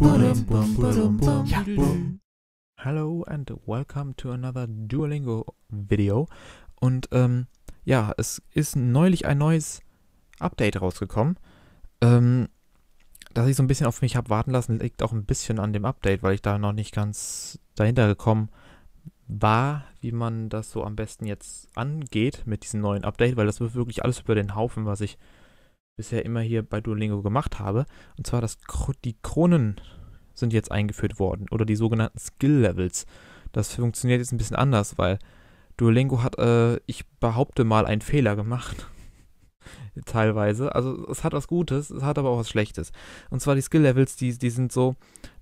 Hallo Hello and welcome to another Duolingo Video. Und ähm, ja, es ist neulich ein neues Update rausgekommen. Ähm, dass ich so ein bisschen auf mich habe warten lassen, liegt auch ein bisschen an dem Update, weil ich da noch nicht ganz dahinter gekommen war, wie man das so am besten jetzt angeht mit diesem neuen Update, weil das wird wirklich alles über den Haufen, was ich bisher immer hier bei Duolingo gemacht habe. Und zwar, dass die Kronen sind jetzt eingeführt worden oder die sogenannten Skill Levels. Das funktioniert jetzt ein bisschen anders, weil Duolingo hat, äh, ich behaupte mal, einen Fehler gemacht. Teilweise. Also es hat was Gutes, es hat aber auch was Schlechtes. Und zwar die Skill Levels, die, die sind so,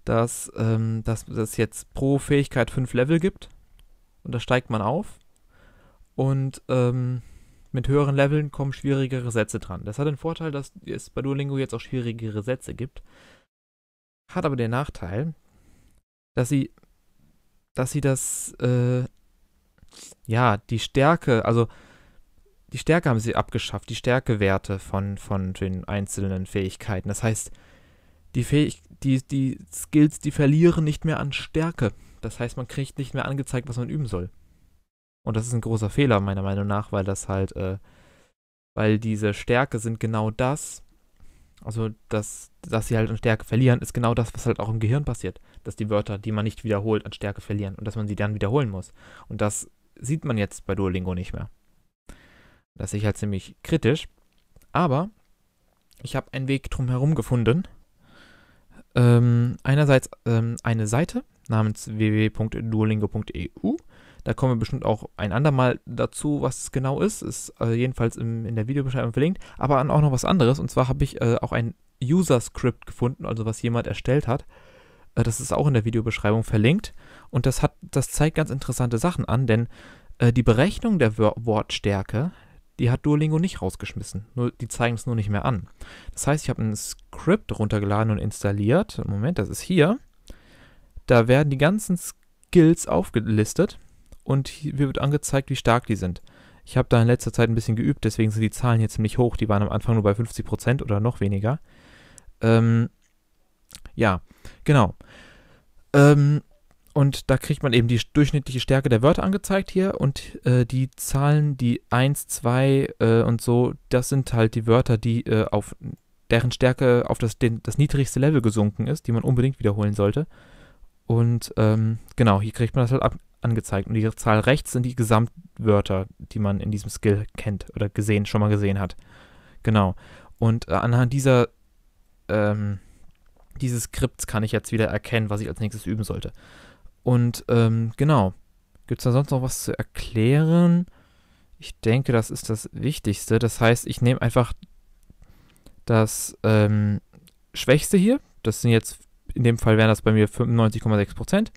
dass, ähm, dass es jetzt pro Fähigkeit fünf Level gibt. Und da steigt man auf. Und ähm, mit höheren Leveln kommen schwierigere Sätze dran. Das hat den Vorteil, dass es bei Duolingo jetzt auch schwierigere Sätze gibt. Hat aber den Nachteil, dass sie, dass sie das, äh, ja, die Stärke, also die Stärke haben sie abgeschafft, die Stärkewerte von, von den einzelnen Fähigkeiten. Das heißt, die, Fähig die, die Skills, die verlieren nicht mehr an Stärke. Das heißt, man kriegt nicht mehr angezeigt, was man üben soll. Und das ist ein großer Fehler, meiner Meinung nach, weil das halt, äh, weil diese Stärke sind genau das, also dass, dass sie halt an Stärke verlieren, ist genau das, was halt auch im Gehirn passiert. Dass die Wörter, die man nicht wiederholt, an Stärke verlieren und dass man sie dann wiederholen muss. Und das sieht man jetzt bei Duolingo nicht mehr. Das sehe ich halt ziemlich kritisch. Aber ich habe einen Weg drumherum gefunden. Ähm, einerseits ähm, eine Seite namens www.duolingo.eu, da kommen wir bestimmt auch ein andermal dazu, was es genau ist. Ist äh, jedenfalls im, in der Videobeschreibung verlinkt. Aber auch noch was anderes. Und zwar habe ich äh, auch ein User-Script gefunden, also was jemand erstellt hat. Äh, das ist auch in der Videobeschreibung verlinkt. Und das, hat, das zeigt ganz interessante Sachen an, denn äh, die Berechnung der Wör Wortstärke, die hat Duolingo nicht rausgeschmissen. Nur, die zeigen es nur nicht mehr an. Das heißt, ich habe ein Script runtergeladen und installiert. Moment, das ist hier. Da werden die ganzen Skills aufgelistet und hier wird angezeigt, wie stark die sind. Ich habe da in letzter Zeit ein bisschen geübt, deswegen sind die Zahlen hier ziemlich hoch. Die waren am Anfang nur bei 50% oder noch weniger. Ähm, ja, genau. Ähm, und da kriegt man eben die durchschnittliche Stärke der Wörter angezeigt hier und äh, die Zahlen, die 1, 2 äh, und so, das sind halt die Wörter, die äh, auf deren Stärke auf das, den, das niedrigste Level gesunken ist, die man unbedingt wiederholen sollte. Und ähm, genau, hier kriegt man das halt ab, angezeigt. Und die Zahl rechts sind die Gesamtwörter, die man in diesem Skill kennt oder gesehen, schon mal gesehen hat. Genau. Und äh, anhand dieser ähm, dieses Skripts kann ich jetzt wieder erkennen, was ich als nächstes üben sollte. Und ähm, genau. Gibt es da sonst noch was zu erklären? Ich denke, das ist das Wichtigste. Das heißt, ich nehme einfach das ähm, Schwächste hier. Das sind jetzt, in dem Fall wären das bei mir 95,6%.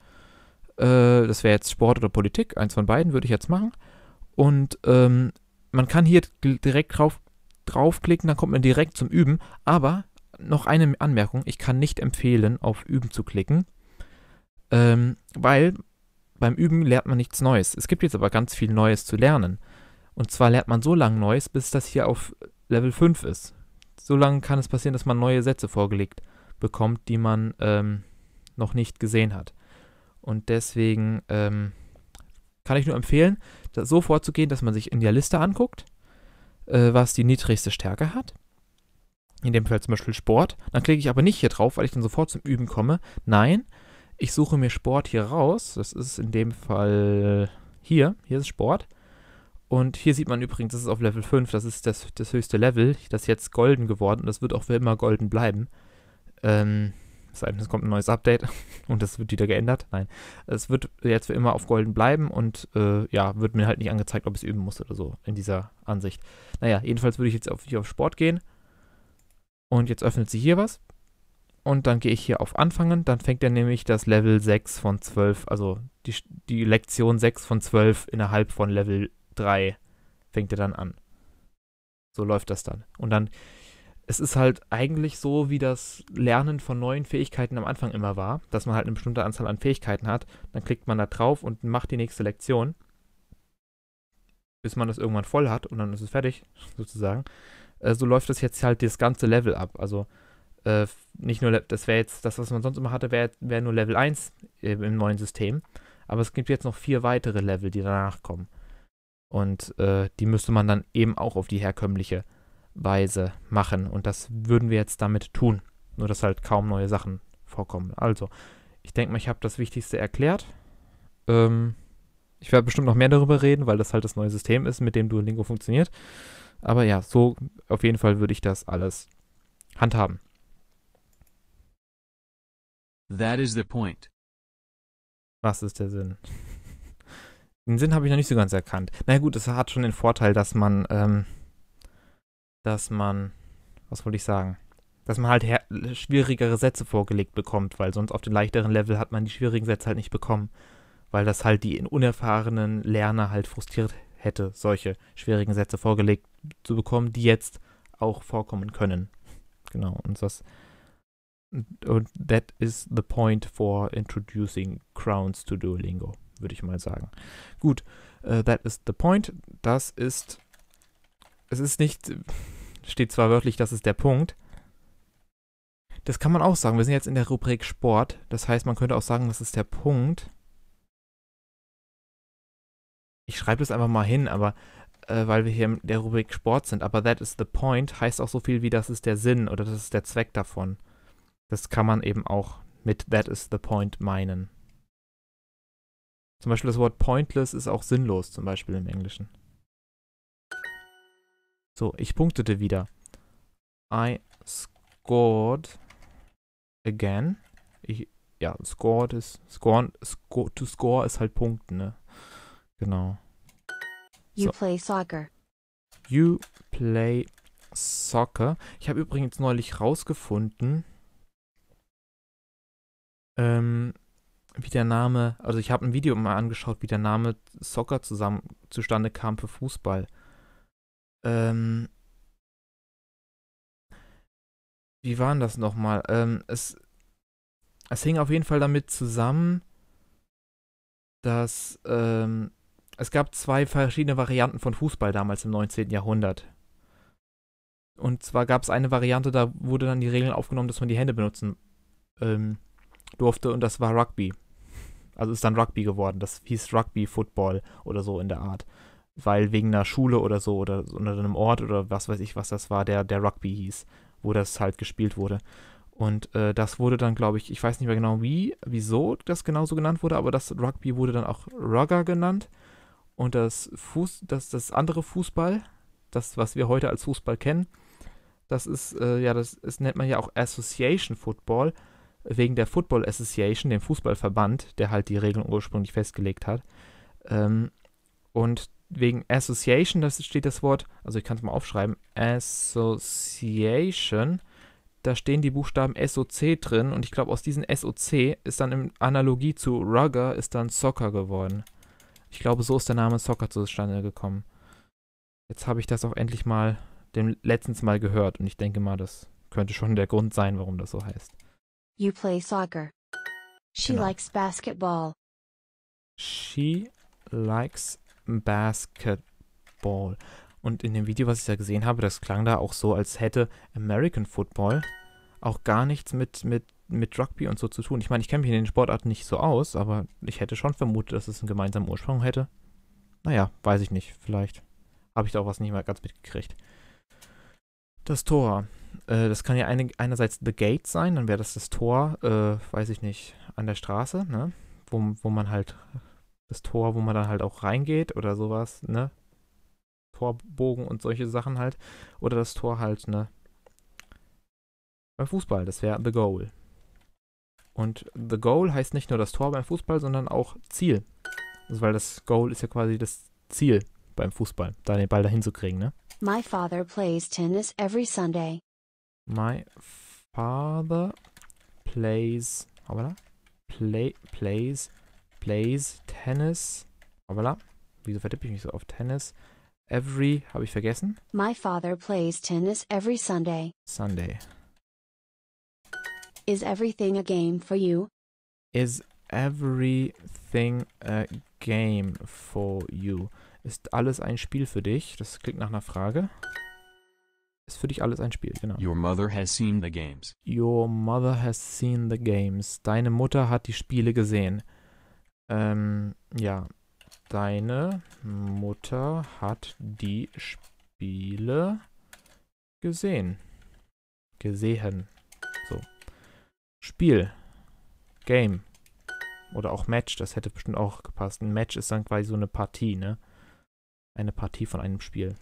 Äh, das wäre jetzt Sport oder Politik, eins von beiden würde ich jetzt machen. Und ähm, man kann hier direkt drauf, draufklicken, dann kommt man direkt zum Üben. Aber noch eine Anmerkung, ich kann nicht empfehlen, auf Üben zu klicken, ähm, weil beim Üben lernt man nichts Neues. Es gibt jetzt aber ganz viel Neues zu lernen. Und zwar lernt man so lange Neues, bis das hier auf Level 5 ist. So lange kann es passieren, dass man neue Sätze vorgelegt bekommt, die man ähm, noch nicht gesehen hat. Und deswegen ähm, kann ich nur empfehlen, so vorzugehen, dass man sich in der Liste anguckt, äh, was die niedrigste Stärke hat. In dem Fall zum Beispiel Sport. Dann klicke ich aber nicht hier drauf, weil ich dann sofort zum Üben komme. Nein, ich suche mir Sport hier raus. Das ist in dem Fall hier. Hier ist Sport. Und hier sieht man übrigens, das ist auf Level 5, das ist das, das höchste Level, das ist jetzt golden geworden und das wird auch für immer golden bleiben. Ähm, es kommt ein neues Update und das wird wieder geändert. Nein, es wird jetzt für immer auf golden bleiben und äh, ja, wird mir halt nicht angezeigt, ob ich es üben muss oder so in dieser Ansicht. Naja, jedenfalls würde ich jetzt auf, hier auf Sport gehen und jetzt öffnet sie hier was und dann gehe ich hier auf Anfangen, dann fängt er nämlich das Level 6 von 12, also die, die Lektion 6 von 12 innerhalb von Level 3 fängt er dann an. So läuft das dann. Und dann es ist halt eigentlich so, wie das Lernen von neuen Fähigkeiten am Anfang immer war, dass man halt eine bestimmte Anzahl an Fähigkeiten hat, dann klickt man da drauf und macht die nächste Lektion, bis man das irgendwann voll hat und dann ist es fertig, sozusagen. Äh, so läuft das jetzt halt das ganze Level ab. Also äh, nicht nur, Le das wäre jetzt, das, was man sonst immer hatte, wäre wär nur Level 1 äh, im neuen System, aber es gibt jetzt noch vier weitere Level, die danach kommen. Und äh, die müsste man dann eben auch auf die herkömmliche Weise machen. Und das würden wir jetzt damit tun. Nur dass halt kaum neue Sachen vorkommen. Also, ich denke mal, ich habe das Wichtigste erklärt. Ähm, ich werde bestimmt noch mehr darüber reden, weil das halt das neue System ist, mit dem Duolingo funktioniert. Aber ja, so auf jeden Fall würde ich das alles handhaben. That is the point. Was ist der Sinn? Den Sinn habe ich noch nicht so ganz erkannt. Na gut, es hat schon den Vorteil, dass man ähm, dass man, was wollte ich sagen, dass man halt schwierigere Sätze vorgelegt bekommt, weil sonst auf den leichteren Level hat man die schwierigen Sätze halt nicht bekommen, weil das halt die unerfahrenen Lerner halt frustriert hätte, solche schwierigen Sätze vorgelegt zu bekommen, die jetzt auch vorkommen können. Genau, und das und that is the point for introducing crowns to Duolingo, würde ich mal sagen. Gut, uh, that is the point. Das ist es ist nicht, steht zwar wörtlich, das ist der Punkt. Das kann man auch sagen. Wir sind jetzt in der Rubrik Sport. Das heißt, man könnte auch sagen, das ist der Punkt. Ich schreibe das einfach mal hin, aber äh, weil wir hier in der Rubrik Sport sind. Aber that is the point heißt auch so viel wie das ist der Sinn oder das ist der Zweck davon. Das kann man eben auch mit that is the point meinen. Zum Beispiel das Wort pointless ist auch sinnlos, zum Beispiel im Englischen. So, ich punktete wieder. I scored again. Ich, ja, scored ist, scoren, score, to score ist halt Punkt, ne? Genau. You play soccer. You play soccer. Ich habe übrigens neulich rausgefunden, ähm, wie der Name, also ich habe ein Video mal angeschaut, wie der Name Soccer zusammen zustande kam für Fußball. Ähm, wie war das nochmal? Ähm, es, es hing auf jeden Fall damit zusammen, dass ähm, es gab zwei verschiedene Varianten von Fußball damals im 19. Jahrhundert. Und zwar gab es eine Variante, da wurde dann die Regeln aufgenommen, dass man die Hände benutzen ähm, durfte und das war Rugby. Also ist dann Rugby geworden. Das hieß Rugby Football oder so in der Art weil wegen einer Schule oder so oder unter einem Ort oder was weiß ich, was das war, der, der Rugby hieß, wo das halt gespielt wurde. Und äh, das wurde dann, glaube ich, ich weiß nicht mehr genau wie, wieso das genau so genannt wurde, aber das Rugby wurde dann auch Rugger genannt. Und das Fuß, das, das andere Fußball, das, was wir heute als Fußball kennen, das ist, äh, ja, das, das nennt man ja auch Association Football, wegen der Football Association, dem Fußballverband, der halt die Regeln ursprünglich festgelegt hat. Ähm, und wegen Association, das steht das Wort, also ich kann es mal aufschreiben, Association, da stehen die Buchstaben SOC drin und ich glaube aus diesen SOC ist dann in Analogie zu Rugger ist dann Soccer geworden. Ich glaube, so ist der Name Soccer zustande gekommen. Jetzt habe ich das auch endlich mal dem letztens mal gehört und ich denke mal, das könnte schon der Grund sein, warum das so heißt. You play soccer. She genau. likes basketball. She likes Basketball. Und in dem Video, was ich da gesehen habe, das klang da auch so, als hätte American Football auch gar nichts mit, mit, mit Rugby und so zu tun. Ich meine, ich kenne mich in den Sportarten nicht so aus, aber ich hätte schon vermutet, dass es einen gemeinsamen Ursprung hätte. Naja, weiß ich nicht. Vielleicht habe ich da auch was nicht mehr ganz mitgekriegt. Das Tor. Äh, das kann ja eine, einerseits The Gate sein, dann wäre das das Tor, äh, weiß ich nicht, an der Straße, ne? wo, wo man halt das Tor, wo man dann halt auch reingeht oder sowas, ne? Torbogen und solche Sachen halt. Oder das Tor halt, ne? Beim Fußball, das wäre The Goal. Und The Goal heißt nicht nur das Tor beim Fußball, sondern auch Ziel. Also weil das Goal ist ja quasi das Ziel beim Fußball, da den Ball dahin zu kriegen, ne? My father plays tennis every Sunday. My father plays, aber da? Play, plays Plays Tennis. Oh, voilà. Wieso vertippe ich mich so auf Tennis? Every, habe ich vergessen? My father plays tennis every Sunday. Sunday. Is everything a game for you? Is everything a game for you? Ist alles ein Spiel für dich? Das klingt nach einer Frage. Ist für dich alles ein Spiel, genau. Your mother has seen the games. Your mother has seen the games. Deine Mutter hat die Spiele gesehen. Ähm, ja. Deine Mutter hat die Spiele gesehen. Gesehen. So. Spiel. Game. Oder auch Match, das hätte bestimmt auch gepasst. Ein Match ist dann quasi so eine Partie, ne? Eine Partie von einem Spiel.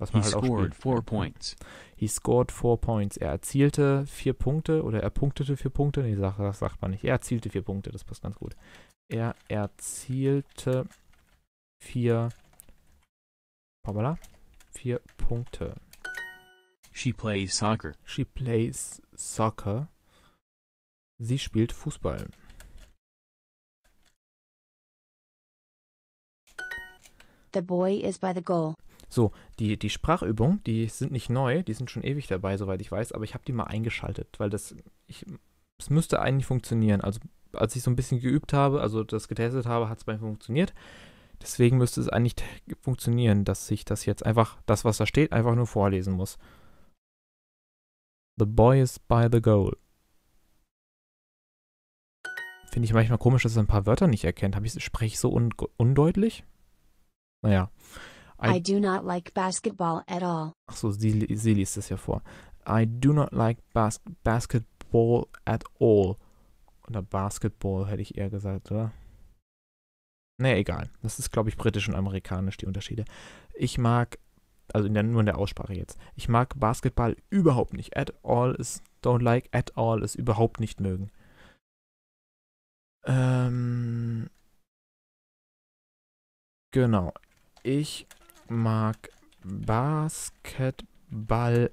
Was man He halt auch scored spielt. four points. He scored four points. Er erzielte vier Punkte oder er punktete vier Punkte. Nee, das sagt, sagt man nicht. Er erzielte vier Punkte, das passt ganz gut. Er erzielte vier. Hoppala. Vier Punkte. She plays soccer. She plays soccer. Sie spielt Fußball. The boy is by the goal. So, die, die Sprachübungen, die sind nicht neu, die sind schon ewig dabei, soweit ich weiß, aber ich habe die mal eingeschaltet, weil das, ich, es müsste eigentlich funktionieren. Also, als ich so ein bisschen geübt habe, also das getestet habe, hat es bei mir funktioniert. Deswegen müsste es eigentlich funktionieren, dass ich das jetzt einfach, das, was da steht, einfach nur vorlesen muss. The boy is by the goal. Finde ich manchmal komisch, dass er ein paar Wörter nicht erkennt. Ich, spreche ich so un undeutlich? Naja. I, I, do not like basketball at all. Ach so, sie, sie liest es ja vor. I do not like bas basketball at all. Oder Basketball hätte ich eher gesagt, oder? Naja, egal. Das ist, glaube ich, britisch und amerikanisch, die Unterschiede. Ich mag, also in der, nur in der Aussprache jetzt, ich mag Basketball überhaupt nicht. At all ist don't like, at all ist überhaupt nicht mögen. Ähm, genau. Ich mag Basketball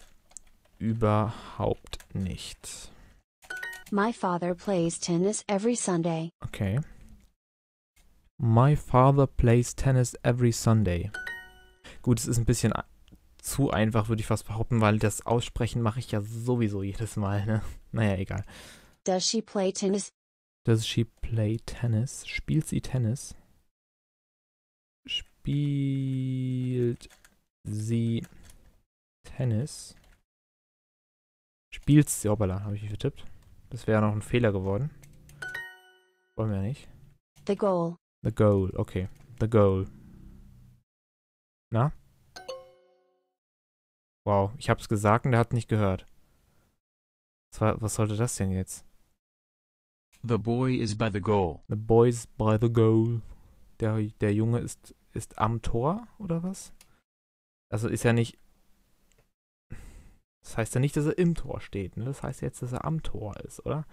überhaupt nicht. My father plays tennis every Sunday. Okay. My father plays tennis every Sunday. Gut, es ist ein bisschen zu einfach, würde ich fast behaupten, weil das Aussprechen mache ich ja sowieso jedes Mal, ne? Naja, egal. Does she play tennis? Does she play tennis? Spielt sie Tennis? Sp Spielt sie Tennis? Spielt sie... Hoppala, habe ich mich vertippt. Das wäre ja noch ein Fehler geworden. Wollen wir nicht. The Goal. The Goal, okay. The Goal. Na? Wow, ich hab's gesagt und er hat nicht gehört. Was, war, was sollte das denn jetzt? The boy is by the goal. The boy is by the goal. Der, der Junge ist ist am Tor oder was? Also ist ja nicht. Das heißt ja nicht, dass er im Tor steht, ne? Das heißt jetzt, dass er am Tor ist, oder?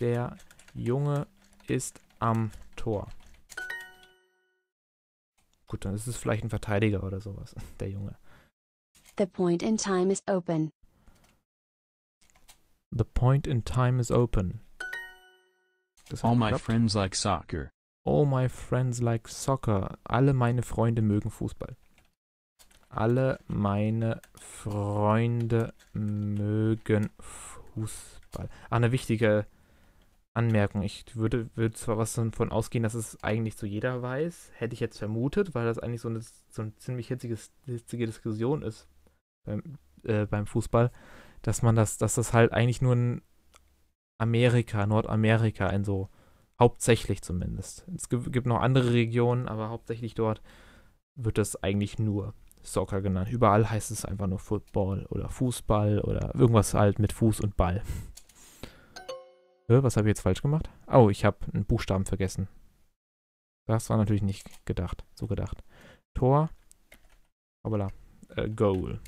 Der Junge ist am Tor. Gut, dann ist es vielleicht ein Verteidiger oder sowas, der Junge. The point in time is open. The point in time is open. All my friends like soccer. All my friends like soccer. Alle meine Freunde mögen Fußball. Alle meine Freunde mögen Fußball. Ah, eine wichtige Anmerkung. Ich würde, würde zwar was davon ausgehen, dass es eigentlich zu jeder weiß, hätte ich jetzt vermutet, weil das eigentlich so eine, so eine ziemlich hitzige, hitzige Diskussion ist beim, äh, beim Fußball, dass man das, dass das halt eigentlich nur in Amerika, Nordamerika, in so Hauptsächlich zumindest. Es gibt noch andere Regionen, aber hauptsächlich dort wird das eigentlich nur Soccer genannt. Überall heißt es einfach nur Football oder Fußball oder irgendwas halt mit Fuß und Ball. Was habe ich jetzt falsch gemacht? Oh, ich habe einen Buchstaben vergessen. Das war natürlich nicht gedacht, so gedacht. Tor. Hoppala. Äh, goal.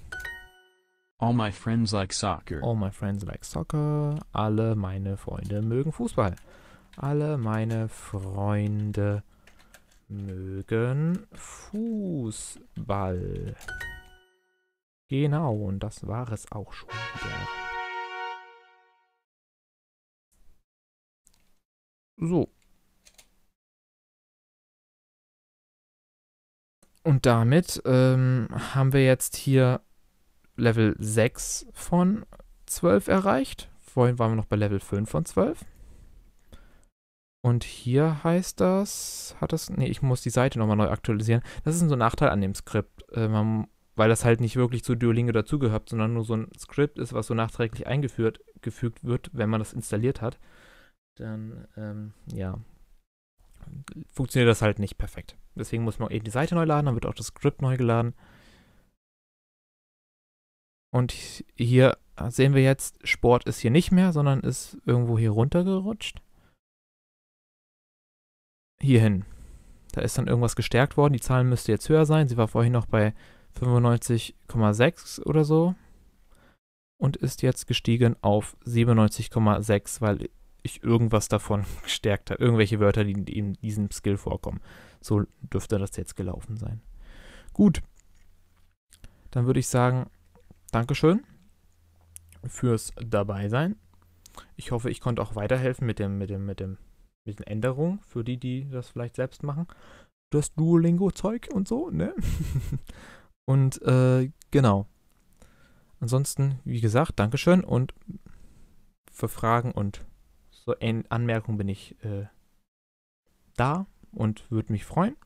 All my friends like soccer. All my friends like soccer. Alle meine Freunde mögen Fußball. Alle meine Freunde mögen Fußball. Genau, und das war es auch schon wieder. So. Und damit ähm, haben wir jetzt hier Level 6 von 12 erreicht. Vorhin waren wir noch bei Level 5 von 12. Und hier heißt das, hat das, nee, ich muss die Seite nochmal neu aktualisieren. Das ist so ein Nachteil an dem Skript, äh, man, weil das halt nicht wirklich zu Duolingo dazugehört, sondern nur so ein Skript ist, was so nachträglich eingeführt gefügt wird, wenn man das installiert hat. Dann, ähm, ja, funktioniert das halt nicht perfekt. Deswegen muss man eben die Seite neu laden, dann wird auch das Skript neu geladen. Und hier sehen wir jetzt, Sport ist hier nicht mehr, sondern ist irgendwo hier runtergerutscht hierhin. Da ist dann irgendwas gestärkt worden. Die Zahl müsste jetzt höher sein. Sie war vorhin noch bei 95,6 oder so und ist jetzt gestiegen auf 97,6, weil ich irgendwas davon gestärkt habe. Irgendwelche Wörter, die in diesem Skill vorkommen. So dürfte das jetzt gelaufen sein. Gut. Dann würde ich sagen, Dankeschön fürs Dabeisein. Ich hoffe, ich konnte auch weiterhelfen mit dem, mit dem, mit dem bisschen Änderung für die, die das vielleicht selbst machen. Das Duolingo-Zeug und so, ne? und äh, genau. Ansonsten, wie gesagt, Dankeschön und für Fragen und so Anmerkungen bin ich äh, da und würde mich freuen.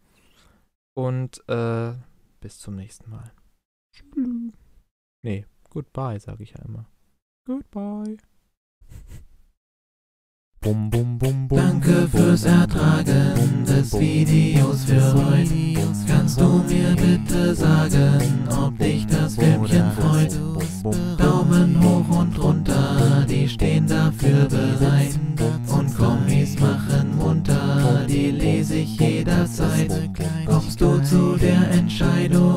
Und äh, bis zum nächsten Mal. Nee, goodbye, sage ich ja immer. Goodbye. Bum, bum, bum, Danke fürs Ertragen des Videos für heute. Kannst du mir bitte sagen, ob dich das Filmchen freut? Daumen hoch und runter, die stehen dafür bereit. Und Kommis machen munter, die lese ich jederzeit. Kommst du zu der Entscheidung?